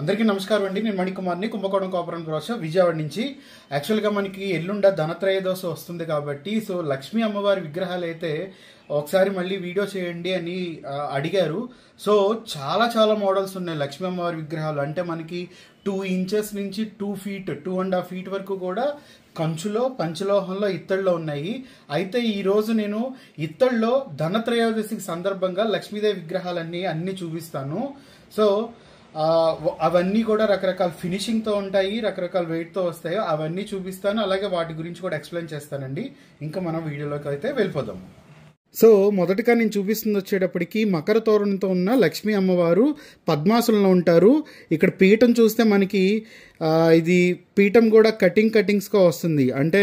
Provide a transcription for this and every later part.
అందరికీ నమస్కారం అండి నేను మణికుమార్ని కుంభకోణం కోపురం ప్రాస విజయవాడ నుంచి యాక్చువల్గా మనకి ఎల్లుండ ధనత్రయోదశ వస్తుంది కాబట్టి సో లక్ష్మీ అమ్మవారి విగ్రహాలు అయితే ఒకసారి మళ్ళీ వీడియో చేయండి అని అడిగారు సో చాలా చాలా మోడల్స్ ఉన్నాయి లక్ష్మీ అమ్మవారి విగ్రహాలు అంటే మనకి టూ ఇంచెస్ నుంచి two feet two and half feet వరకు కూడా కంచులో పంచలోహంలో ఇత్తడిలో ఉన్నాయి అయితే ఈరోజు నేను ఇత్తడిలో ధనత్రయోదశికి సందర్భంగా లక్ష్మీదేవి విగ్రహాలన్నీ అన్నీ చూపిస్తాను సో అవన్నీ కూడా రకరకాల ఫినిషింగ్తో ఉంటాయి రకరకాల వెయిట్తో వస్తాయి అవన్నీ చూపిస్తాను అలాగే వాటి గురించి కూడా ఎక్స్ప్లెయిన్ చేస్తానండి ఇంకా మనం వీడియోలోకి అయితే వెళ్ళిపోదాం సో మొదటగా నేను చూపిస్తుంది వచ్చేటప్పటికి మకర తోరణంతో ఉన్న లక్ష్మీ అమ్మవారు పద్మాసులంలో ఉంటారు ఇక్కడ పీఠం చూస్తే మనకి ఇది పీఠం కూడా కటింగ్ కటింగ్స్గా వస్తుంది అంటే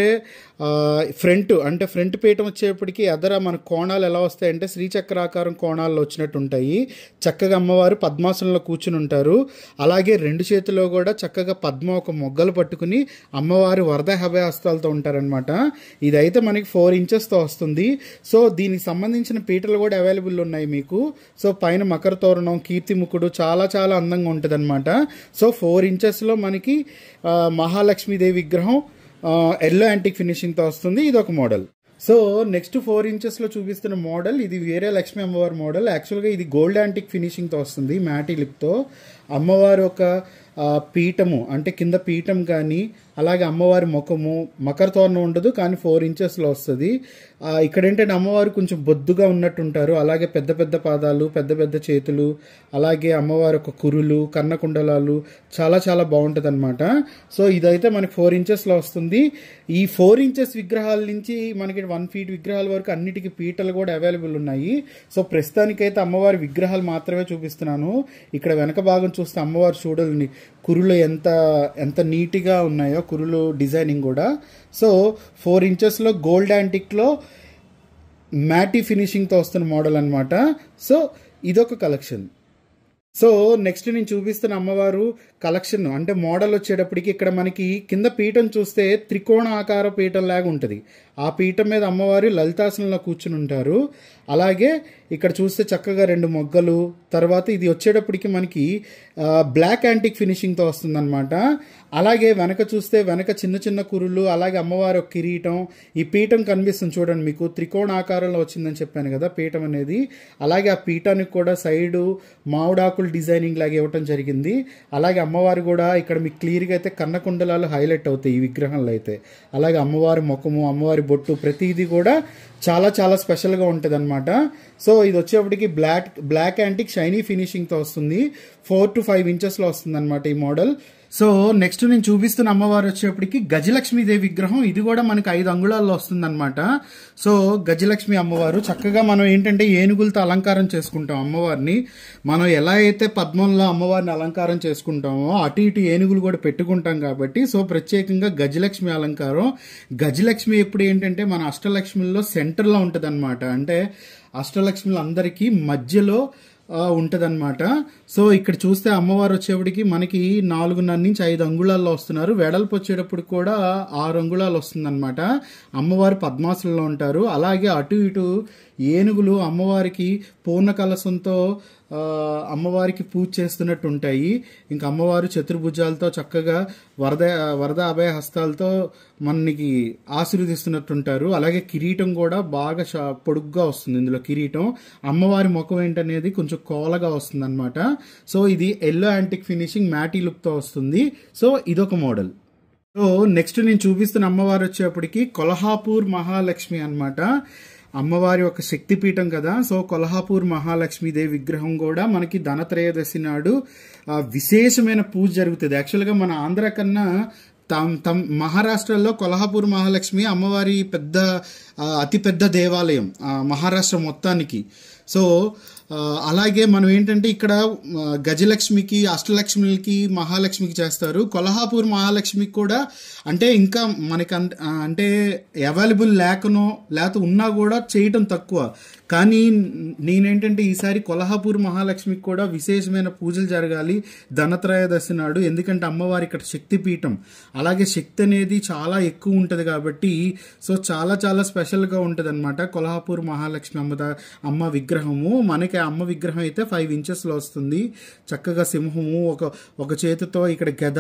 ఫ్రంట్ అంటే ఫ్రంట్ పీఠం వచ్చేప్పటికి ఎదర మన కోణాలు ఎలా వస్తాయంటే శ్రీచక్రాకారం కోణాల్లో వచ్చినట్టు ఉంటాయి చక్కగా అమ్మవారు పద్మాసనంలో కూర్చుని ఉంటారు అలాగే రెండు చేతిలో కూడా చక్కగా పద్మ ఒక మొగ్గలు పట్టుకుని అమ్మవారు వరద హవ్యాస్తాలతో ఉంటారనమాట ఇదైతే మనకి ఫోర్ ఇంచెస్తో వస్తుంది సో దీనికి సంబంధించిన పీటలు కూడా అవైలబుల్ ఉన్నాయి మీకు సో పైన మకర తోరణం కీర్తిముఖుడు చాలా చాలా అందంగా ఉంటుంది సో ఫోర్ ఇంచెస్లో మనకి మనకి మహాలక్ష్మీదేవి విగ్రహం ఎల్లో యాంటిక్ ఫినిషింగ్తో వస్తుంది ఇది ఒక మోడల్ సో నెక్స్ట్ ఫోర్ ఇంచెస్లో చూపిస్తున్న మోడల్ ఇది వేరే లక్ష్మీ అమ్మవారి మోడల్ యాక్చువల్గా ఇది గోల్డ్ యాంటిక్ ఫినిషింగ్తో వస్తుంది మ్యాటి లిప్తో అమ్మవారి యొక్క పీఠము అంటే కింద పీఠం కానీ అలాగే అమ్మవారి ముఖము మకర తోరణం ఉండదు కానీ ఫోర్ ఇంచెస్లో వస్తుంది ఇక్కడ ఏంటంటే అమ్మవారు కొంచెం బొద్దుగా ఉన్నట్టుంటారు అలాగే పెద్ద పెద్ద పాదాలు పెద్ద పెద్ద చేతులు అలాగే అమ్మవారి యొక్క కురులు కన్నకుండలాలు చాలా చాలా బాగుంటుంది అనమాట సో ఇదైతే మనకి ఫోర్ ఇంచెస్లో వస్తుంది ఈ ఫోర్ ఇంచెస్ విగ్రహాల నుంచి మనకి వన్ ఫీట్ విగ్రహాల వరకు అన్నిటికీ పీటలు కూడా అవైలబుల్ ఉన్నాయి సో ప్రస్తుతానికైతే అమ్మవారి విగ్రహాలు మాత్రమే చూపిస్తున్నాను ఇక్కడ వెనక భాగం చూస్తే అమ్మవారు చూడాలని కురులు ఎంత ఎంత నీట్గా ఉన్నాయో కురులు డిజైనింగ్ కూడా సో ఫోర్ ఇంచెస్లో గోల్డ్ యాంటిక్లో మ్యాటీ ఫినిషింగ్తో వస్తున్న మోడల్ అనమాట సో ఇదొక కలెక్షన్ సో నెక్స్ట్ నేను చూపిస్తున్న అమ్మవారు కలెక్షన్ అంటే మోడల్ వచ్చేటప్పటికి ఇక్కడ మనకి కింద పీఠం చూస్తే త్రికోణ ఆకార పీఠం లాగా ఉంటుంది ఆ పీఠం మీద అమ్మవారు లలితాసనంలో కూర్చుని ఉంటారు అలాగే ఇక్కడ చూస్తే చక్కగా రెండు మొగ్గలు తర్వాత ఇది వచ్చేటప్పటికి మనకి బ్లాక్ యాంటిక్ ఫినిషింగ్తో వస్తుందన్నమాట అలాగే వెనక చూస్తే వెనక చిన్న చిన్న కురులు అలాగే అమ్మవారి కిరీటం ఈ పీఠం కనిపిస్తుంది చూడండి మీకు త్రికోణ ఆకారంలో వచ్చిందని చెప్పాను కదా పీఠం అనేది అలాగే ఆ పీఠానికి కూడా సైడు మామిడాకులు డిజైనింగ్ లాగా ఇవ్వటం జరిగింది అలాగే అమ్మవారు కూడా ఇక్కడ మీకు క్లియర్గా అయితే కన్నకుండలాలు హైలైట్ అవుతాయి ఈ విగ్రహంలో అయితే అలాగే అమ్మవారి ముఖము అమ్మవారి బొట్టు ప్రతిదీ కూడా చాలా చాలా స్పెషల్గా ఉంటుంది అనమాట సో ఇది వచ్చేప్పటికి బ్లాక్ బ్లాక్ యాంటిక్ షైనీ ఫినిషింగ్తో వస్తుంది ఫోర్ టు ఫైవ్ ఇంచెస్లో వస్తుంది అనమాట ఈ మోడల్ సో నెక్స్ట్ నేను చూపిస్తున్న అమ్మవారు వచ్చేప్పటికి గజలక్ష్మీదేవి విగ్రహం ఇది కూడా మనకి ఐదు అంగుళాల్లో వస్తుందన్నమాట సో గజలక్ష్మి అమ్మవారు చక్కగా మనం ఏంటంటే ఏనుగులతో అలంకారం చేసుకుంటాం అమ్మవారిని మనం ఎలా అయితే పద్మంలో అమ్మవారిని అలంకారం చేసుకుంటామో అటు ఇటు ఏనుగులు కూడా పెట్టుకుంటాం కాబట్టి సో ప్రత్యేకంగా గజలక్ష్మి అలంకారం గజలక్ష్మి ఎప్పుడు ఏంటంటే మన అష్టలక్ష్మిలో సెంటర్లో ఉంటుంది అంటే అష్టలక్ష్మిలందరికీ మధ్యలో ఉంటుందన్నమాట సో ఇక్కడ చూస్తే అమ్మవారు వచ్చేప్పటికి మనకి నాలుగున్నర నుంచి ఐదు అంగుళాల్లో వస్తున్నారు వెడల్పు వచ్చేటప్పుడు కూడా ఆరు అంగుళాలు వస్తుందన్నమాట అమ్మవారు పద్మాసులలో ఉంటారు అలాగే అటు ఇటు ఏనుగులు అమ్మవారికి పూర్ణ కలసంతో అమ్మవారికి పూజ చేస్తున్నట్టు ఉంటాయి ఇంకా అమ్మవారు చతుర్భుజాలతో చక్కగా వరద వరద అభయ హస్తాలతో మనకి ఆశీర్వదిస్తున్నట్టుంటారు అలాగే కిరీటం కూడా బాగా పొడుగ్గా వస్తుంది ఇందులో కిరీటం అమ్మవారి ముఖం ఏంటనేది కొంచెం కోలగా వస్తుంది అనమాట సో ఇది ఎల్లో యాంటిక్ ఫినిషింగ్ మ్యాటీ లుక్తో వస్తుంది సో ఇదొక మోడల్ సో నెక్స్ట్ నేను చూపిస్తున్న అమ్మవారు వచ్చేప్పటికి కొల్హాపూర్ మహాలక్ష్మి అనమాట అమ్మవారి యొక్క శక్తిపీఠం కదా సో కొల్హాపూర్ మహాలక్ష్మీదేవి విగ్రహం కూడా మనకి ధనత్రయోదశి నాడు విశేషమైన పూజ జరుగుతుంది యాక్చువల్గా మన ఆంధ్ర కన్నా తమ్ తమ్ మహారాష్ట్రలో కొల్హాపూర్ మహాలక్ష్మి అమ్మవారి పెద్ద అతిపెద్ద దేవాలయం మహారాష్ట్ర మొత్తానికి సో అలాగే మనం ఏంటంటే ఇక్కడ గజలక్ష్మికి అష్టలక్ష్మికి మహాలక్ష్మికి చేస్తారు కొల్హాపూర్ మహాలక్ష్మికి కూడా అంటే ఇంకా మనకి అంటే అవైలబుల్ లేకనో లేకపోతే ఉన్నా కూడా చేయటం తక్కువ కానీ నేనేంటంటే ఈసారి కొల్హాపూర్ మహాలక్ష్మికి కూడా విశేషమైన పూజలు జరగాలి ధనత్రయోదశి నాడు ఎందుకంటే అమ్మవారి ఇక్కడ శక్తిపీఠం అలాగే శక్తి అనేది చాలా ఎక్కువ ఉంటుంది కాబట్టి సో చాలా చాలా స్పెషల్గా ఉంటుంది అనమాట కొల్హాపూర్ మహాలక్ష్మి అమ్మ అమ్మ విగ్రహము మనకి అమ్మ విగ్రహం అయితే ఫైవ్ ఇంచెస్లో వస్తుంది చక్కగా సింహము ఒక ఒక చేతితో ఇక్కడ గద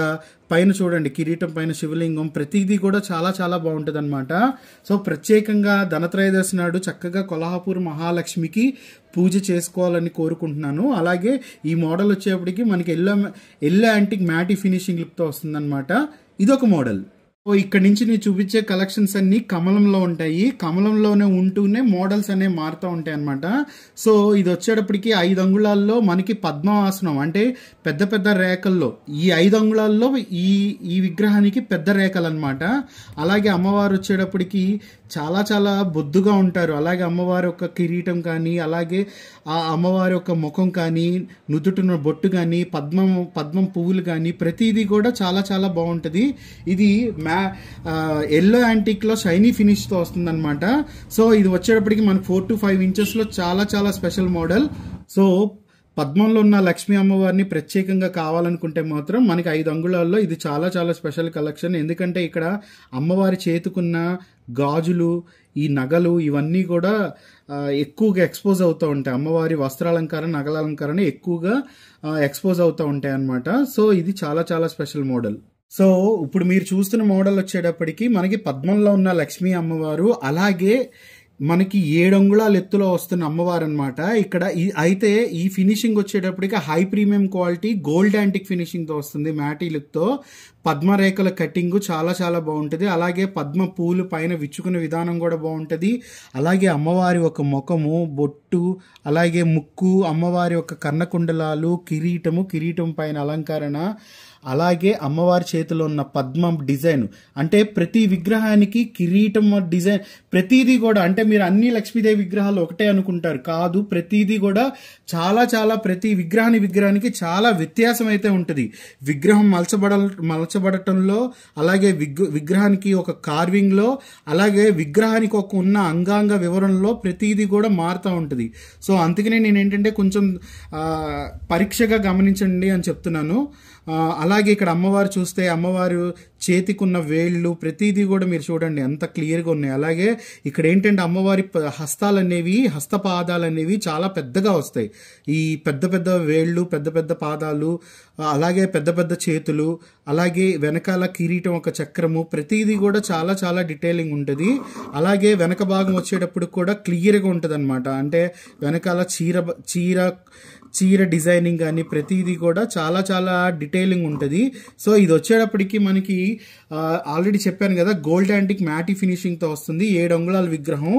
పైన చూడండి కిరీటం పైన శివలింగం ప్రతిదీ కూడా చాలా చాలా బాగుంటుంది అనమాట సో ప్రత్యేకంగా ధనత్రయోదశి నాడు చక్కగా కొల్హాపూర్ మహాలక్ష్మికి పూజ చేసుకోవాలని కోరుకుంటున్నాను అలాగే ఈ మోడల్ వచ్చేప్పటికి మనకి yellow yellow antique matte finishing లిప్తో వస్తుందన్నమాట ఇదొక మోడల్ ఇక్కడ నుంచి నేను చూపించే కలెక్షన్స్ అన్ని కమలంలో ఉంటాయి కమలంలోనే ఉంటూనే మోడల్స్ అనేవి మారుతూ ఉంటాయి అనమాట సో ఇది వచ్చేటప్పటికి ఐదు అంగుళాల్లో మనకి పద్మాసనం అంటే పెద్ద పెద్ద రేఖల్లో ఈ ఐదు అంగుళాల్లో ఈ ఈ విగ్రహానికి పెద్ద రేఖలు అనమాట అలాగే అమ్మవారు వచ్చేటప్పటికి చాలా చాలా బొద్దుగా ఉంటారు అలాగే అమ్మవారి యొక్క కిరీటం కానీ అలాగే ఆ అమ్మవారి యొక్క ముఖం కానీ నుదుటిన బొట్టు కానీ పద్మం పద్మం పువ్వులు కానీ ప్రతిదీ కూడా చాలా చాలా బాగుంటుంది ఇది మ్యా ఎల్లో యాంటిక్లో షైనీ ఫినిష్తో అనమాట సో ఇది వచ్చేటప్పటికి మనకు ఫోర్ టు ఫైవ్ ఇంచెస్లో చాలా చాలా స్పెషల్ మోడల్ సో పద్మంలో ఉన్న లక్ష్మీ అమ్మవారిని ప్రత్యేకంగా కావాలనుకుంటే మాత్రం మనకి ఐదు అంగుళాల్లో ఇది చాలా చాలా స్పెషల్ కలెక్షన్ ఎందుకంటే ఇక్కడ అమ్మవారి చేతుకున్న గాజులు ఈ నగలు ఇవన్నీ కూడా ఎక్కువగా ఎక్స్పోజ్ అవుతూ ఉంటాయి అమ్మవారి వస్త్రాలంకారం నగల అలంకరణ ఎక్కువగా ఎక్స్పోజ్ అవుతూ ఉంటాయి అనమాట సో ఇది చాలా చాలా స్పెషల్ మోడల్ సో ఇప్పుడు మీరు చూస్తున్న మోడల్ వచ్చేటప్పటికి మనకి పద్మంలో ఉన్న లక్ష్మీ అమ్మవారు అలాగే మనకి ఏడంగుళాల ఎత్తులో వస్తున్న అమ్మవారు అనమాట ఇక్కడ అయితే ఈ ఫినిషింగ్ వచ్చేటప్పటికి high premium quality gold antique ఫినిషింగ్తో వస్తుంది మ్యాటీ లుక్తో పద్మ రేఖల కటింగ్ చాలా చాలా బాగుంటుంది అలాగే పద్మ పూలు పైన విచ్చుకునే విధానం కూడా బాగుంటుంది అలాగే అమ్మవారి ఒక ముఖము బొట్టు అలాగే ముక్కు అమ్మవారి యొక్క కన్నకుండలాలు కిరీటము కిరీటం పైన అలంకరణ అలాగే అమ్మవారి చేతిలో ఉన్న పద్మం డిజైన్ అంటే ప్రతి విగ్రహానికి కిరీటం డిజైన్ ప్రతిదీ కూడా అంటే మీరు అన్ని లక్ష్మీదేవి విగ్రహాలు ఒకటే అనుకుంటారు కాదు ప్రతిదీ కూడా చాలా చాలా ప్రతి విగ్రహాన్ని విగ్రహానికి చాలా వ్యత్యాసం అయితే ఉంటుంది విగ్రహం మలచబడ మలచబడటంలో అలాగే విగ్రహానికి ఒక కార్వింగ్లో అలాగే విగ్రహానికి ఒక ఉన్న అంగాంగ వివరణలో ప్రతిదీ కూడా మారుతూ ఉంటుంది సో అందుకనే నేను ఏంటంటే కొంచెం పరీక్షగా గమనించండి అని చెప్తున్నాను అలాగే ఇక్కడ అమ్మవారు చూస్తే అమ్మవారు చేతికున్న వేళ్ళు ప్రతిదీ కూడా మీరు చూడండి అంత క్లియర్గా ఉన్నాయి అలాగే ఇక్కడ ఏంటంటే అమ్మవారి హస్తాలు అనేవి హస్తపాదాలు అనేవి చాలా పెద్దగా వస్తాయి ఈ పెద్ద పెద్ద వేళ్ళు పెద్ద పెద్ద పాదాలు అలాగే పెద్ద పెద్ద చేతులు అలాగే వెనకాల కిరీటం ఒక చక్రము ప్రతిదీ కూడా చాలా చాలా డిటైలింగ్ ఉంటుంది అలాగే వెనక భాగం వచ్చేటప్పుడు కూడా క్లియర్గా ఉంటుంది అనమాట అంటే వెనకాల చీర చీర చీర డిజైనింగ్ కానీ ప్రతిదీ కూడా చాలా చాలా డీటెయిలింగ్ ఉంటుంది సో ఇది వచ్చేటప్పటికి మనకి ఆల్రెడీ చెప్పాను కదా గోల్డ్ యాంటిక్ మ్యాటి ఫినిషింగ్తో వస్తుంది ఏడు అంగుళాల విగ్రహం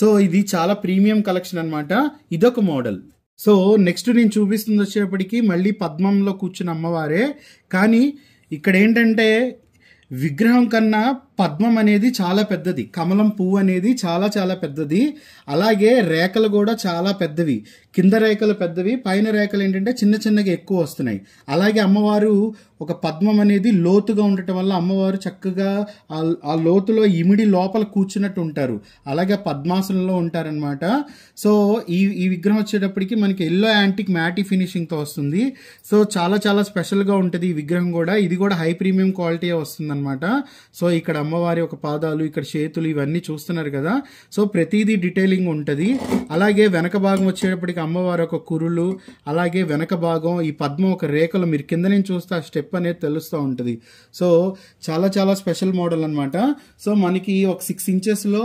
సో ఇది చాలా ప్రీమియం కలెక్షన్ అనమాట ఇదొక మోడల్ సో నెక్స్ట్ నేను చూపిస్తుంది వచ్చేటప్పటికి మళ్ళీ పద్మంలో కూర్చున్న అమ్మవారే కానీ ఇక్కడ ఏంటంటే విగ్రహం కన్నా పద్మం అనేది చాలా పెద్దది కమలం పువ్వు అనేది చాలా చాలా పెద్దది అలాగే రేఖలు కూడా చాలా పెద్దవి కింద రేఖలు పెద్దవి పైన రేఖలు ఏంటంటే చిన్న చిన్నగా ఎక్కువ వస్తున్నాయి అలాగే అమ్మవారు ఒక పద్మం అనేది లోతుగా ఉండటం వల్ల అమ్మవారు చక్కగా ఆ లోతులో ఇమిడి లోపల కూర్చున్నట్టు ఉంటారు అలాగే పద్మాసనంలో ఉంటారనమాట సో ఈ ఈ విగ్రహం వచ్చేటప్పటికి మనకి ఎల్లో యాంటిక్ మ్యాటి ఫినిషింగ్తో వస్తుంది సో చాలా చాలా స్పెషల్గా ఉంటుంది ఈ విగ్రహం కూడా ఇది కూడా హై ప్రీమియం క్వాలిటీ వస్తుందన్నమాట సో ఇక్కడ అమ్మవారి యొక్క పాదాలు ఇక్కడ చేతులు ఇవన్నీ చూస్తున్నారు కదా సో ప్రతిదీ డీటెయిలింగ్ ఉంటుంది అలాగే వెనక భాగం వచ్చేటప్పటికి అమ్మవారి ఒక కురులు అలాగే వెనక భాగం ఈ పద్మం ఒక రేఖలు మీరు కింద నుంచి చూస్తే ఆ స్టెప్ అనేది తెలుస్తూ ఉంటుంది సో చాలా చాలా స్పెషల్ మోడల్ అనమాట సో మనకి ఒక సిక్స్ ఇంచెస్లో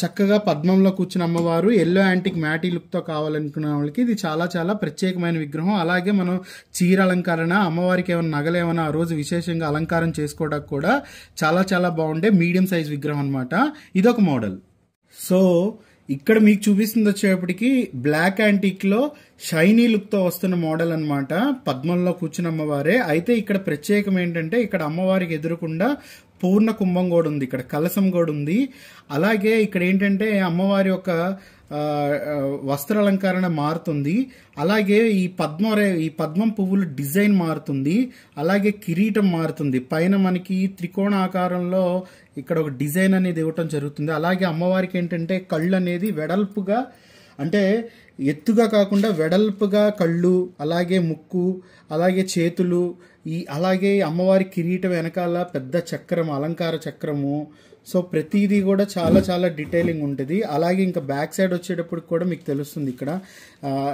చక్కగా పద్మంలో కూర్చున్న అమ్మవారు ఎల్లో యాంటిక్ మ్యాటీ లుక్తో కావాలనుకున్న వాళ్ళకి ఇది చాలా చాలా ప్రత్యేకమైన విగ్రహం అలాగే మనం చీర అలంకరణ అమ్మవారికి ఏమైనా నగలేమన్నా ఆ రోజు విశేషంగా అలంకారం చేసుకోవడానికి కూడా చాలా చాలా బాగుండే మీడియం సైజ్ విగ్రహం అనమాట ఇదొక మోడల్ సో ఇక్కడ మీకు చూపిస్తుంది వచ్చేపటికి బ్లాక్ యాంటిక్లో షైనీ లుక్తో వస్తున్న మోడల్ అనమాట పద్మంలో కూర్చున్న అమ్మవారే అయితే ఇక్కడ ప్రత్యేకం ఏంటంటే ఇక్కడ అమ్మవారికి ఎదురుకుండా పూర్ణ కుంభం ఉంది ఇక్కడ కలసం కూడా ఉంది అలాగే ఇక్కడ ఏంటంటే అమ్మవారి యొక్క వస్త్రాలంకరణ మారుతుంది అలాగే ఈ పద్మ ఈ పద్మం పువ్వుల డిజైన్ మారుతుంది అలాగే కిరీటం మారుతుంది పైన మనకి త్రికోణ ఆకారంలో ఇక్కడ ఒక డిజైన్ అనేది ఇవ్వటం జరుగుతుంది అలాగే అమ్మవారికి ఏంటంటే కళ్ళు అనేది వెడల్పుగా అంటే ఎత్తుగా కాకుండా వెడల్పుగా కళ్ళు అలాగే ముక్కు అలాగే చేతులు ఈ అలాగే అమ్మవారి కిరీటం వెనకాల పెద్ద చక్రం అలంకార చక్రము సో ప్రతిదీ కూడా చాలా చాలా డీటెయిలింగ్ ఉంటుంది అలాగే ఇంకా బ్యాక్ సైడ్ వచ్చేటప్పుడు కూడా మీకు తెలుస్తుంది ఇక్కడ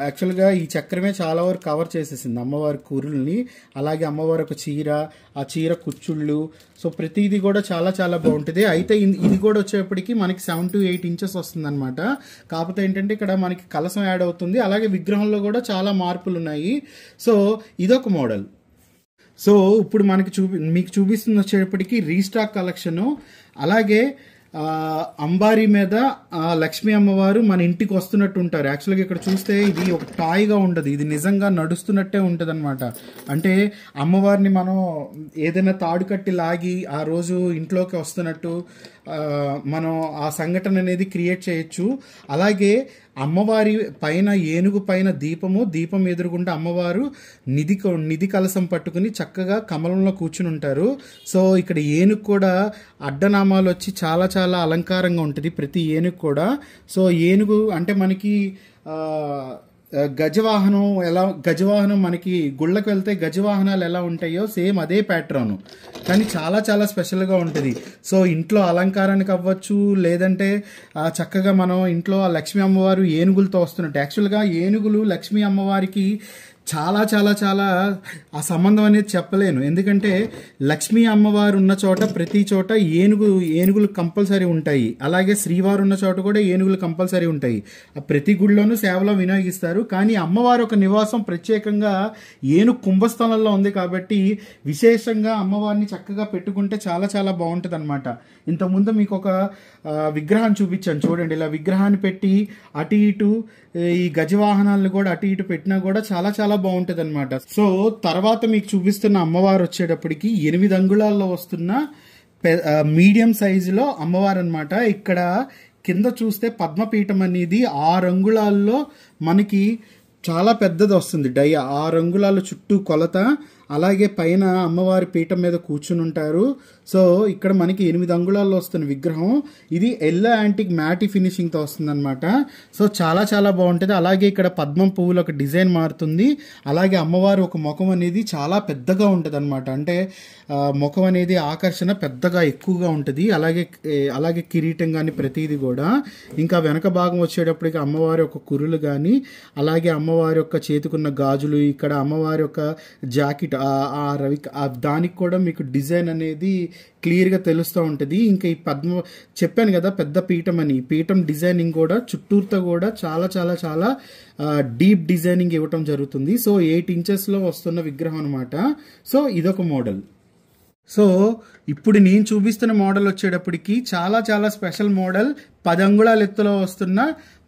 యాక్చువల్గా ఈ చక్రమే చాలా వరకు కవర్ చేసేసింది అమ్మవారి కూరల్ని అలాగే అమ్మవారి ఒక చీర ఆ చీర కుచ్చుళ్ళు సో ప్రతిదీ కూడా చాలా చాలా బాగుంటుంది అయితే ఇది కూడా వచ్చేప్పటికి మనకి సెవెన్ టు ఎయిట్ ఇంచెస్ వస్తుందన్నమాట కాకపోతే ఏంటంటే ఇక్కడ మనకి కలసం యాడ్ అవుతుంది అలాగే విగ్రహంలో కూడా చాలా మార్పులు ఉన్నాయి సో ఇదొక మోడల్ సో ఇప్పుడు మనకి చూపి మీకు చూపిస్తుంది వచ్చేటప్పటికి రీస్టాక్ కలెక్షను అలాగే అంబారి మీద లక్ష్మీ అమ్మవారు మన ఇంటికి వస్తున్నట్టు ఉంటారు యాక్చువల్గా ఇక్కడ చూస్తే ఇది ఒక టాయ్గా ఉండదు ఇది నిజంగా నడుస్తున్నట్టే ఉంటుంది అనమాట అంటే అమ్మవారిని మనం ఏదైనా తాడు కట్టి లాగి ఆ రోజు ఇంట్లోకి వస్తున్నట్టు మనం ఆ సంఘటన అనేది క్రియేట్ చేయొచ్చు అలాగే అమ్మవారి పైన ఏనుగు పైన దీపము దీపం ఎదురుగుండా అమ్మవారు నిధి నిధి కలసం పట్టుకుని చక్కగా కమలంలో కూర్చుని ఉంటారు సో ఇక్కడ ఏనుగు కూడా అడ్డనామాలు వచ్చి చాలా చాలా అలంకారంగా ఉంటుంది ప్రతి ఏనుగు కూడా సో ఏనుగు అంటే మనకి గజవాహనం ఎలా గజవాహనం మనకి గుళ్ళకు వెళ్తే గజవాహనాలు ఎలా ఉంటాయో సేమ్ అదే ప్యాట్రన్ కానీ చాలా చాలా స్పెషల్గా ఉంటుంది సో ఇంట్లో అలంకారానికి అవ్వచ్చు లేదంటే చక్కగా మనం ఇంట్లో లక్ష్మీ అమ్మవారు ఏనుగులతో వస్తున్నట్టు యాక్చువల్గా ఏనుగులు లక్ష్మీ అమ్మవారికి చాలా చాలా చాలా ఆ సంబంధం అనేది చెప్పలేను ఎందుకంటే లక్ష్మీ అమ్మవారు ఉన్న చోట ప్రతి చోట ఏనుగు ఏనుగులు కంపల్సరీ ఉంటాయి అలాగే శ్రీవారు ఉన్న చోట కూడా ఏనుగులు కంపల్సరీ ఉంటాయి ఆ ప్రతి గుడిలోనూ సేవలో వినియోగిస్తారు కానీ అమ్మవారి ఒక నివాసం ప్రత్యేకంగా ఏనుగు కుంభస్థలంలో ఉంది కాబట్టి విశేషంగా అమ్మవారిని చక్కగా పెట్టుకుంటే చాలా చాలా బాగుంటుంది అనమాట ఇంతకుముందు మీకు ఒక విగ్రహం చూపించాను చూడండి ఇలా విగ్రహాన్ని పెట్టి అటు ఇటు ఈ గజవాహనాలను కూడా అటు ఇటు పెట్టినా కూడా చాలా చాలా బాగుంటది అనమాట సో తర్వాత మీకు చూపిస్తున్న అమ్మవారు వచ్చేటప్పటికి ఎనిమిది అంగుళాల్లో వస్తున్న మీడియం సైజులో అమ్మవారు అనమాట ఇక్కడ కింద చూస్తే పద్మపీఠం అనేది ఆ రంగులాల్లో మనకి చాలా పెద్దది వస్తుంది డయ ఆ రంగులాల చుట్టూ కొలత అలాగే పైన అమ్మవారి పీఠం మీద కూర్చుని ఉంటారు సో ఇక్కడ మనకి ఎనిమిది అంగుళాల్లో వస్తున్న విగ్రహం ఇది ఎల్లో యాంటిక్ మ్యాటి ఫినిషింగ్తో వస్తుందన్నమాట సో చాలా చాలా బాగుంటుంది అలాగే ఇక్కడ పద్మం పువ్వులు ఒక డిజైన్ మారుతుంది అలాగే అమ్మవారి ఒక ముఖం అనేది చాలా పెద్దగా ఉంటుంది అనమాట అంటే ముఖం అనేది ఆకర్షణ పెద్దగా ఎక్కువగా ఉంటుంది అలాగే అలాగే కిరీటం కానీ ప్రతిదీ కూడా ఇంకా వెనక భాగం వచ్చేటప్పటికి అమ్మవారి యొక్క కురులు కానీ అలాగే అమ్మవారి యొక్క చేతికున్న గాజులు ఇక్కడ అమ్మవారి యొక్క జాకెట్ ఆ రవి దానికి కూడా మీకు డిజైన్ అనేది క్లియర్గా తెలుస్తూ ఉంటుంది ఇంకా ఈ పద్మ చెప్పాను కదా పెద్ద పీఠం అని పీఠం డిజైనింగ్ కూడా చుట్టూరుతో కూడా చాలా చాలా చాలా డీప్ డిజైనింగ్ ఇవ్వటం జరుగుతుంది సో ఎయిట్ ఇంచెస్లో వస్తున్న విగ్రహం అనమాట సో ఇదొక మోడల్ సో ఇప్పుడు నేను చూపిస్తున్న మోడల్ వచ్చేటప్పటికి చాలా చాలా స్పెషల్ మోడల్ పదంగుళాల ఎత్తులో వస్తున్న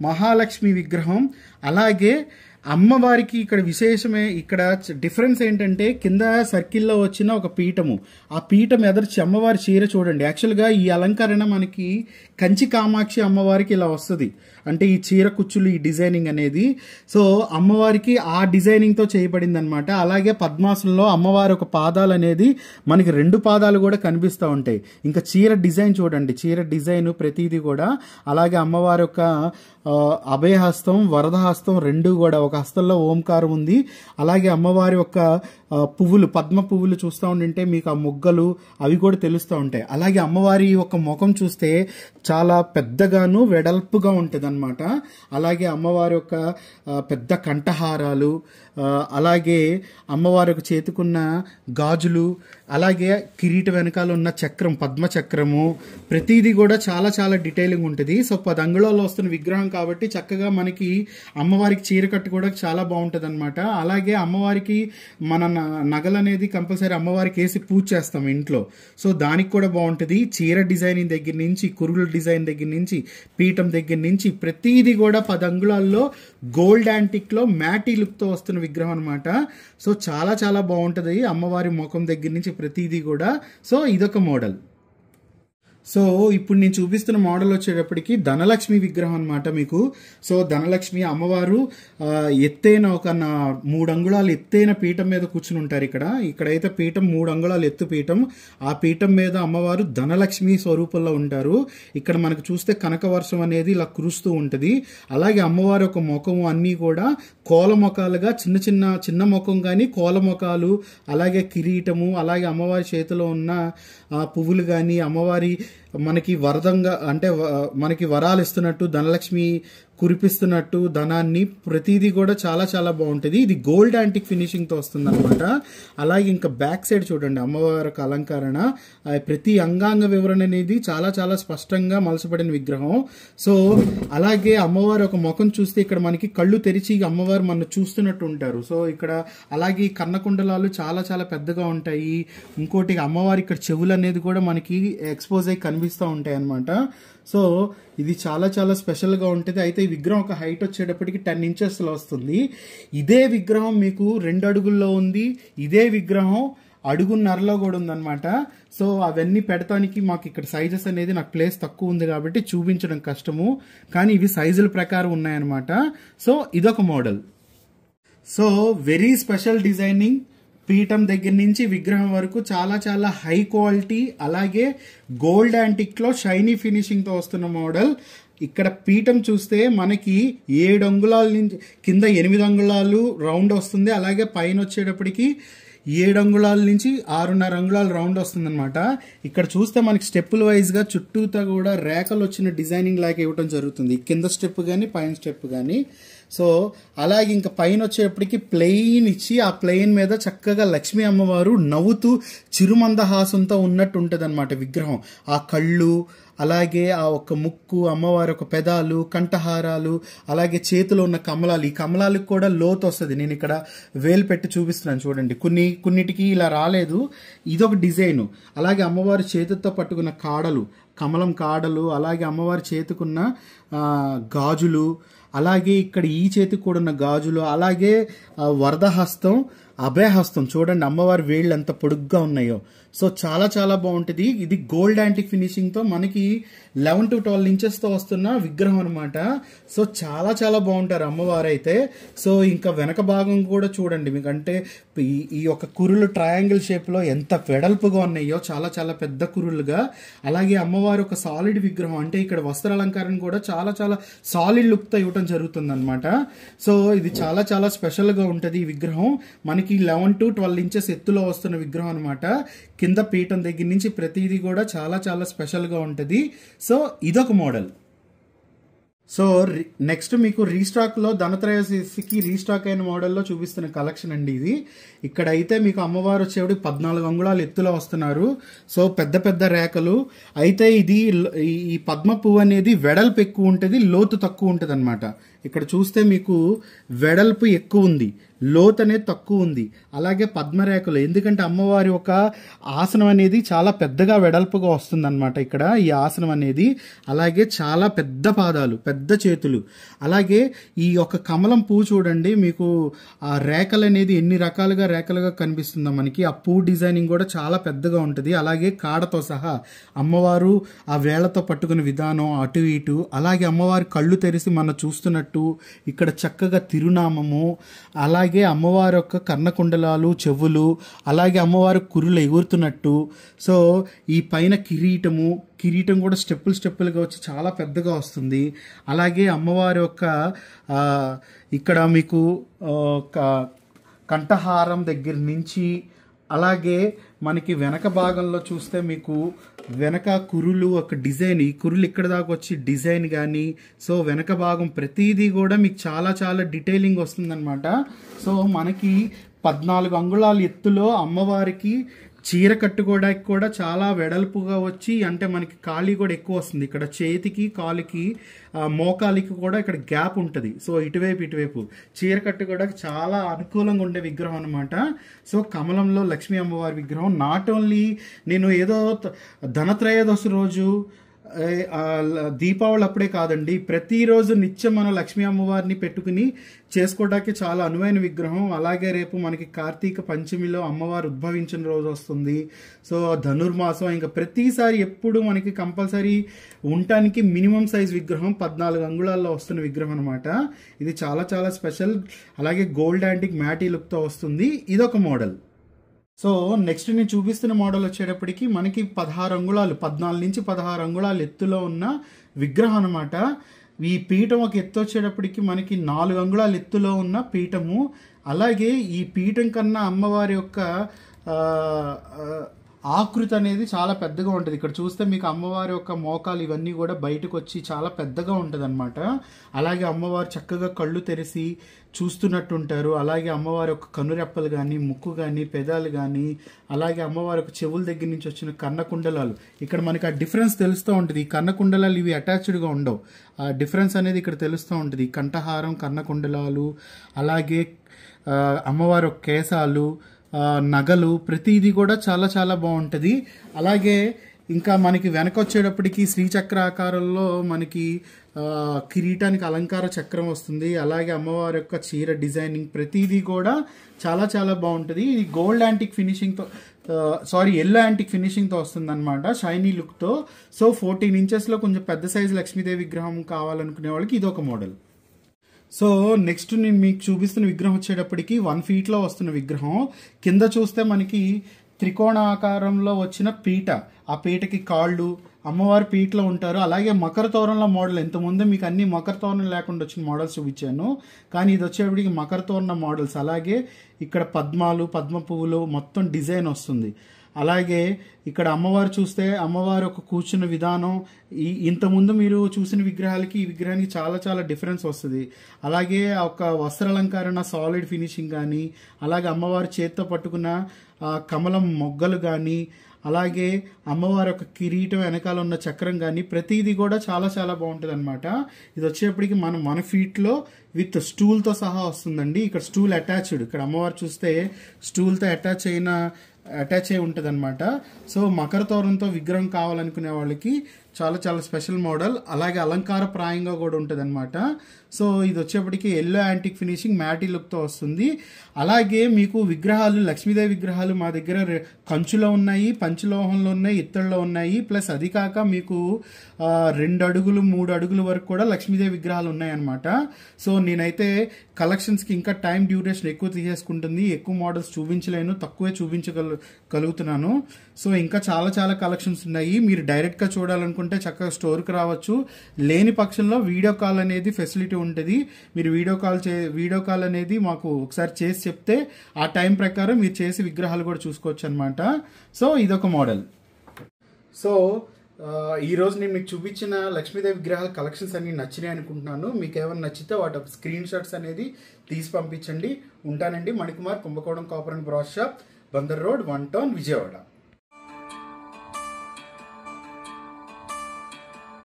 మహాలక్ష్మి విగ్రహం అలాగే అమ్మవారికి ఇక్కడ విశేషమే ఇక్కడ డిఫరెన్స్ ఏంటంటే కింద సర్కిల్లో వచ్చిన ఒక పీఠము ఆ పీఠం ఎదర్చి అమ్మవారి చీర చూడండి యాక్చువల్గా ఈ అలంకరణ మనకి కంచి కామాక్షి అమ్మవారికి ఇలా వస్తుంది అంటే ఈ చీర కుచ్చులు ఈ డిజైనింగ్ అనేది సో అమ్మవారికి ఆ డిజైనింగ్తో చేయబడింది అనమాట అలాగే పద్మాసనంలో అమ్మవారి ఒక పాదాలు అనేది మనకి రెండు పాదాలు కూడా కనిపిస్తూ ఉంటాయి ఇంకా చీర డిజైన్ చూడండి చీర డిజైన్ ప్రతిదీ కూడా అలాగే అమ్మవారి యొక్క అభయహస్తం వరదహస్తం రెండు కూడా ఒక హస్తంలో ఓంకారం ఉంది అలాగే అమ్మవారి యొక్క పువ్వులు పద్మ పువ్వులు చూస్తూ ఉండింటే మీకు ఆ మొగ్గలు అవి కూడా తెలుస్తూ ఉంటాయి అలాగే అమ్మవారి యొక్క ముఖం చూస్తే చాలా పెద్దగాను వెడల్పుగా ఉంటుంది అనమాట అలాగే అమ్మవారి యొక్క పెద్ద కంఠహారాలు అలాగే అమ్మవారికి చేతుకున్న గాజులు అలాగే కిరీట వెనకాల ఉన్న చక్రం పద్మ చక్రము ప్రతిదీ కూడా చాలా చాలా డీటెయిలింగ్ ఉంటుంది సో పది వస్తున్న విగ్రహం కాబట్టి చక్కగా మనకి అమ్మవారికి చీర కట్టుకోవడానికి చాలా బాగుంటుంది అనమాట అలాగే అమ్మవారికి మన నగలు అనేది కంపల్సరీ అమ్మవారికి వేసి పూజ చేస్తాం ఇంట్లో సో దానికి కూడా బాగుంటుంది చీర డిజైనింగ్ దగ్గర నుంచి కురుగుల డిజైన్ దగ్గర నుంచి పీఠం దగ్గర నుంచి ప్రతిదీ కూడా పది అంగుళాల్లో గోల్డ్ యాంటిక్లో మ్యాటీ లుక్తో వస్తున్న విగ్రహం అనమాట సో చాలా చాలా బాగుంటుంది అమ్మవారి ముఖం దగ్గర నుంచి ప్రతిదీ కూడా సో ఇదొక మోడల్ సో ఇప్పుడు నేను చూపిస్తున్న మోడల్ వచ్చేటప్పటికి ధనలక్ష్మి విగ్రహం అనమాట మీకు సో ధనలక్ష్మి అమ్మవారు ఎత్తైన ఒక మూడు అంగుళాలు ఎత్తైన పీఠం మీద కూర్చుని ఉంటారు ఇక్కడ ఇక్కడైతే పీఠం మూడు అంగుళాలు ఎత్తు పీఠం ఆ పీఠం మీద అమ్మవారు ధనలక్ష్మి స్వరూపంలో ఉంటారు ఇక్కడ మనకు చూస్తే కనక వర్షం అనేది ఇలా కురుస్తూ ఉంటుంది అలాగే అమ్మవారి ఒక ముఖము అన్నీ కూడా కోల ముఖాలుగా చిన్న చిన్న చిన్న ముఖం కానీ కోల ముఖాలు అలాగే కిరీటము అలాగే అమ్మవారి చేతిలో ఉన్న పువ్వులు కానీ అమ్మవారి మనకి వరదంగా అంటే మనకి వరాలు ఇస్తున్నట్టు ధనలక్ష్మి కురిపిస్తున్నట్టు ధనాన్ని ప్రతిదీ కూడా చాలా చాలా బాగుంటుంది ఇది గోల్డ్ యాంటిక్ ఫినిషింగ్తో వస్తుంది అనమాట అలాగే ఇంకా బ్యాక్ సైడ్ చూడండి అమ్మవారికి అలంకరణ ప్రతి అంగాంగ వివరణ అనేది చాలా చాలా స్పష్టంగా మలసపడిన విగ్రహం సో అలాగే అమ్మవారి ఒక ముఖం చూస్తే ఇక్కడ మనకి కళ్ళు తెరిచి అమ్మవారు మనం చూస్తున్నట్టు ఉంటారు సో ఇక్కడ అలాగే కన్నకుండలాలు చాలా చాలా పెద్దగా ఉంటాయి ఇంకోటి అమ్మవారి ఇక్కడ చెవులు అనేది కూడా మనకి ఎక్స్పోజ్ అయ్యి కనిపిస్తూ ఉంటాయి అనమాట సో ఇది చాలా చాలా స్పెషల్గా ఉంటుంది అయితే ఈ విగ్రహం ఒక హైట్ వచ్చేటప్పటికి టెన్ ఇంచెస్లో వస్తుంది ఇదే విగ్రహం మీకు రెండు అడుగుల్లో ఉంది ఇదే విగ్రహం అడుగున్నరలో కూడా ఉందన్నమాట సో అవన్నీ పెడతానికి మాకు ఇక్కడ సైజెస్ అనేది నాకు ప్లేస్ తక్కువ ఉంది కాబట్టి చూపించడం కష్టము కానీ ఇవి సైజుల ప్రకారం ఉన్నాయన్నమాట సో ఇదొక model so very special designing పీఠం దగ్గర నుంచి విగ్రహం వరకు చాలా చాలా హై క్వాలిటీ అలాగే గోల్డ్ యాంటిక్లో షైనీ ఫినిషింగ్తో వస్తున్న మోడల్ ఇక్కడ పీఠం చూస్తే మనకి ఏడు అంగుళాల నుంచి కింద ఎనిమిది అంగుళాలు రౌండ్ వస్తుంది అలాగే పైన వచ్చేటప్పటికి ఏడు అంగుళాల నుంచి ఆరున్నర అంగుళాలు రౌండ్ వస్తుందన్నమాట ఇక్కడ చూస్తే మనకి స్టెప్పుల వైజ్గా చుట్టూతా కూడా రేఖలు వచ్చిన డిజైనింగ్ లాగా ఇవ్వడం జరుగుతుంది కింద స్టెప్ కానీ పైన స్టెప్ కానీ సో అలాగే ఇంకా పైన వచ్చేప్పటికీ ప్లెయిన్ ఇచ్చి ఆ ప్లెయిన్ మీద చక్కగా లక్ష్మీ అమ్మవారు నవ్వుతూ చిరుమందహాసంతో ఉన్నట్టు ఉంటుంది అనమాట విగ్రహం ఆ కళ్ళు అలాగే ఆ ఒక ముక్కు అమ్మవారి ఒక పెదాలు కంఠహారాలు అలాగే చేతిలో ఉన్న కమలాలు ఈ కమలాలకు కూడా లోతు వస్తుంది నేను ఇక్కడ వేలు పెట్టి చూపిస్తున్నాను చూడండి కొన్ని కొన్నిటికి ఇలా రాలేదు ఇదొక డిజైను అలాగే అమ్మవారి చేతితో పట్టుకున్న కాడలు కమలం కాడలు అలాగే అమ్మవారి చేతుకున్న గాజులు అలాగే ఇక్కడ ఈ చేతికి కూడా ఉన్న గాజులు అలాగే వరద హస్తం అభయహస్తం చూడండి అమ్మవారి వేళ్ళు ఎంత పొడుగ్గా ఉన్నాయో సో చాలా చాలా బాగుంటుంది ఇది గోల్డ్ యాంటిక్ ఫినిషింగ్తో మనకి లెవెన్ టు ట్వెల్వ్ తో వస్తున్న విగ్రహం అనమాట సో చాలా చాలా బాగుంటారు అమ్మవారు అయితే సో ఇంకా వెనక భాగం కూడా చూడండి మీకు అంటే ఈ యొక్క కురులు ట్రయాంగిల్ షేప్లో ఎంత వెడల్పుగా ఉన్నాయో చాలా చాలా పెద్ద కురులుగా అలాగే అమ్మవారు ఒక సాలిడ్ విగ్రహం అంటే ఇక్కడ వస్త్ర అలంకారం కూడా చాలా చాలా సాలిడ్ లుక్తో ఇవ్వటం అనమాట సో ఇది చాలా చాలా స్పెషల్గా ఉంటుంది ఈ విగ్రహం మనకి లెవెన్ టు ట్వెల్వ్ ఇంచెస్ ఎత్తులో వస్తున్న విగ్రహం అనమాట కింద పీఠం దగ్గర నుంచి ప్రతిదీ కూడా చాలా చాలా స్పెషల్గా ఉంటుంది సో ఇదొక మోడల్ సో నెక్స్ట్ మీకు రీస్టాక్లో ధనత్రయోశిస్కి రీస్టాక్ అయిన మోడల్లో చూపిస్తున్న కలెక్షన్ అండి ఇది ఇక్కడ అయితే మీకు అమ్మవారు వచ్చేవి పద్నాలుగు అంగుళాలు ఎత్తులో వస్తున్నారు సో పెద్ద పెద్ద రేఖలు అయితే ఇది ఈ పద్మ పువ్వు అనేది వెడల్పు ఎక్కువ ఉంటుంది లోతు తక్కువ ఉంటుంది అనమాట ఇక్కడ చూస్తే మీకు వెడల్పు ఎక్కువ ఉంది లోత్ అనేది తక్కువ ఉంది అలాగే పద్మరేఖలు ఎందుకంటే అమ్మవారి ఒక ఆసనం అనేది చాలా పెద్దగా వెడల్పుగా వస్తుందన్నమాట ఇక్కడ ఈ ఆసనం అనేది అలాగే చాలా పెద్ద పాదాలు పెద్ద చేతులు అలాగే ఈ యొక్క కమలం పువ్వు చూడండి మీకు ఆ రేఖలు అనేది ఎన్ని రకాలుగా రేఖలుగా కనిపిస్తుందో మనకి ఆ పువ్వు డిజైనింగ్ కూడా చాలా పెద్దగా ఉంటుంది అలాగే కాడతో సహా అమ్మవారు ఆ వేళతో పట్టుకునే విధానం అటు ఇటు అలాగే అమ్మవారి కళ్ళు తెరిసి మనం చూస్తున్నట్టు ఇక్కడ చక్కగా తిరునామము అలాగే అలాగే అమ్మవారి యొక్క కర్ణకుండలాలు చెవులు అలాగే అమ్మవారి కురులు ఎగురుతున్నట్టు సో ఈ పైన కిరీటము కిరీటం కూడా స్టెప్పులు స్టెప్పులుగా వచ్చి చాలా పెద్దగా వస్తుంది అలాగే అమ్మవారి యొక్క ఇక్కడ మీకు కంఠహారం దగ్గర నుంచి అలాగే మనకి వెనక భాగంలో చూస్తే మీకు వెనక కురులు ఒక డిజైన్ ఈ కురులు ఇక్కడ దాకా వచ్చి డిజైన్ కానీ సో వెనక భాగం ప్రతిదీ కూడా మీకు చాలా చాలా డీటెయిలింగ్ వస్తుందన్నమాట సో మనకి పద్నాలుగు అంగుళాల ఎత్తులో అమ్మవారికి చీర కట్టుకోవడానికి కూడా చాలా వెడల్పుగా వచ్చి అంటే మనకి ఖాళీ కూడా ఎక్కువ వస్తుంది ఇక్కడ చేతికి కాలుకి మోకాలికి కూడా ఇక్కడ గ్యాప్ ఉంటుంది సో ఇటువైపు ఇటువైపు చీర కట్టుకోవడానికి చాలా అనుకూలంగా ఉండే విగ్రహం అనమాట సో కమలంలో లక్ష్మీ అమ్మవారి విగ్రహం నాట్ ఓన్లీ నేను ఏదో ధనత్రయోదశి రోజు దీపావళి అప్పుడే కాదండి ప్రతిరోజు నిత్యం మనం లక్ష్మీ అమ్మవారిని పెట్టుకుని చేసుకోవడానికి చాలా అనువైన విగ్రహం అలాగే రేపు మనకి కార్తీక పంచమిలో అమ్మవారు ఉద్భవించిన రోజు వస్తుంది సో ధనుర్మాసం ఇంకా ప్రతిసారి ఎప్పుడు మనకి కంపల్సరీ ఉండటానికి మినిమం సైజ్ విగ్రహం పద్నాలుగు అంగుళాల్లో వస్తున్న విగ్రహం అనమాట ఇది చాలా చాలా స్పెషల్ అలాగే గోల్డ్ యాంటిక్ మ్యాటీ లుక్తో వస్తుంది ఇదొక మోడల్ సో నెక్స్ట్ నేను చూపిస్తున్న మోడల్ వచ్చేటప్పటికి మనకి పదహారు అంగుళాలు పద్నాలుగు నుంచి పదహారు అంగుళాలు ఎత్తులో ఉన్న విగ్రహం అనమాట ఈ పీఠం ఒక ఎత్తు వచ్చేటప్పటికి మనకి నాలుగు అంగుళాలు ఎత్తులో ఉన్న పీఠము అలాగే ఈ పీఠం కన్నా అమ్మవారి యొక్క ఆకృతి అనేది చాలా పెద్దగా ఉంటుంది ఇక్కడ చూస్తే మీకు అమ్మవారి యొక్క మోకాలు ఇవన్నీ కూడా బయటకు వచ్చి చాలా పెద్దగా ఉంటుంది అనమాట అలాగే అమ్మవారు చక్కగా కళ్ళు తెరిచి చూస్తున్నట్టుంటారు అలాగే అమ్మవారి యొక్క కనురెప్పలు కానీ ముక్కు కానీ పెదాలు కానీ అలాగే అమ్మవారి యొక్క చెవుల దగ్గర నుంచి వచ్చిన కన్నకుండలాలు ఇక్కడ మనకి ఆ డిఫరెన్స్ తెలుస్తూ ఉంటుంది ఈ కన్నకుండలాలు ఇవి అటాచ్డ్గా ఉండవు ఆ డిఫరెన్స్ అనేది ఇక్కడ తెలుస్తూ ఉంటుంది కంఠహారం కన్నకుండలాలు అలాగే అమ్మవారి కేశాలు నగలు ప్రతిదీ కూడా చాలా చాలా బాగుంటుంది అలాగే ఇంకా మనకి వెనకొచ్చేటప్పటికి శ్రీచక్ర ఆకారంలో మనకి కిరీటానికి అలంకార చక్రం వస్తుంది అలాగే అమ్మవారి యొక్క చీర డిజైనింగ్ ప్రతిదీ కూడా చాలా చాలా బాగుంటుంది ఇది గోల్డ్ యాంటిక్ ఫినిషింగ్తో సారీ ఎల్లో యాంటిక్ ఫినిషింగ్తో వస్తుందన్నమాట షైనీ లుక్తో సో ఫోర్టీన్ ఇంచెస్లో కొంచెం పెద్ద సైజు లక్ష్మీదేవి విగ్రహం కావాలనుకునే వాళ్ళకి ఇది ఒక మోడల్ సో నెక్స్ట్ నేను మీకు చూపిస్తున్న విగ్రహం వచ్చేటప్పటికి వన్ ఫీట్లో వస్తున్న విగ్రహం కింద చూస్తే మనకి త్రికోణాకారంలో వచ్చిన పీట ఆ పీటకి కాళ్ళు అమ్మవారి పీటలో ఉంటారు అలాగే మకర తోరణలో మోడల్ ఇంతకుముందు మీకు అన్ని మకర తోరణం లేకుండా వచ్చిన మోడల్స్ చూపించాను కానీ ఇది వచ్చేటప్పటికి మకర తోరణ మోడల్స్ అలాగే ఇక్కడ పద్మాలు పద్మ పువ్వులు మొత్తం డిజైన్ వస్తుంది అలాగే ఇక్కడ అమ్మవారు చూస్తే అమ్మవారు ఒక కూర్చున్న విధానం ఈ ఇంతకుముందు మీరు చూసిన విగ్రహాలకి ఈ విగ్రహానికి చాలా చాలా డిఫరెన్స్ వస్తుంది అలాగే ఒక వస్త్రాలంకరణ సాలిడ్ ఫినిషింగ్ కానీ అలాగే అమ్మవారు చేత్తో పట్టుకున్న కమలం మొగ్గలు కానీ అలాగే అమ్మవారి యొక్క కిరీటం వెనకాల ఉన్న చక్రం కానీ ప్రతిదీ కూడా చాలా చాలా బాగుంటుంది అనమాట ఇది వచ్చేప్పటికి మనం వన్ ఫీట్లో విత్ స్టూల్తో సహా వస్తుందండి ఇక్కడ స్టూల్ అటాచ్డ్ ఇక్కడ అమ్మవారు చూస్తే స్టూల్తో అటాచ్ అయిన అటాచ్ అయి ఉంటుంది అనమాట సో మకర తోరణంతో విగ్రహం కావాలనుకునే వాళ్ళకి చాలా చాలా స్పెషల్ మోడల్ అలాగే అలంకారప్రాయంగా కూడా ఉంటుంది అనమాట సో ఇది వచ్చేప్పటికి ఎల్లో యాంటిక్ ఫినిషింగ్ మ్యాటీ లుక్తో వస్తుంది అలాగే మీకు విగ్రహాలు లక్ష్మీదేవి విగ్రహాలు మా దగ్గర కంచులో ఉన్నాయి పంచలోహంలో ఉన్నాయి ఇత్తడిలో ఉన్నాయి ప్లస్ అది కాక మీకు రెండు అడుగులు మూడు అడుగుల వరకు కూడా లక్ష్మీదేవి విగ్రహాలు ఉన్నాయన్నమాట సో నేనైతే కలెక్షన్స్కి ఇంకా టైం డ్యూరేషన్ ఎక్కువ తీసేసుకుంటుంది ఎక్కువ మోడల్స్ చూపించలేను తక్కువే చూపించగలుగుతున్నాను సో ఇంకా చాలా చాలా కలెక్షన్స్ ఉన్నాయి మీరు డైరెక్ట్గా చూడాలనుకుంటే అనుకుంటే చక్కగా స్టోర్కి రావచ్చు లేని పక్షంలో వీడియో కాల్ అనేది ఫెసిలిటీ ఉంటుంది మీరు వీడియో కాల్ చే వీడియో కాల్ అనేది మాకు ఒకసారి చేసి చెప్తే ఆ టైం ప్రకారం మీరు చేసి విగ్రహాలు కూడా చూసుకోవచ్చు అనమాట సో ఇదొక మోడల్ సో ఈరోజు నేను మీకు చూపించిన లక్ష్మీదేవి విగ్రహాల కలెక్షన్స్ అన్ని నచ్చినాయి అనుకుంటున్నాను మీకు ఏమైనా నచ్చితే వాటి స్క్రీన్ షాట్స్ అనేది తీసి పంపించండి ఉంటానండి Manikumar Kumbakonam copper and brass shop Bandar road one town Vijayawada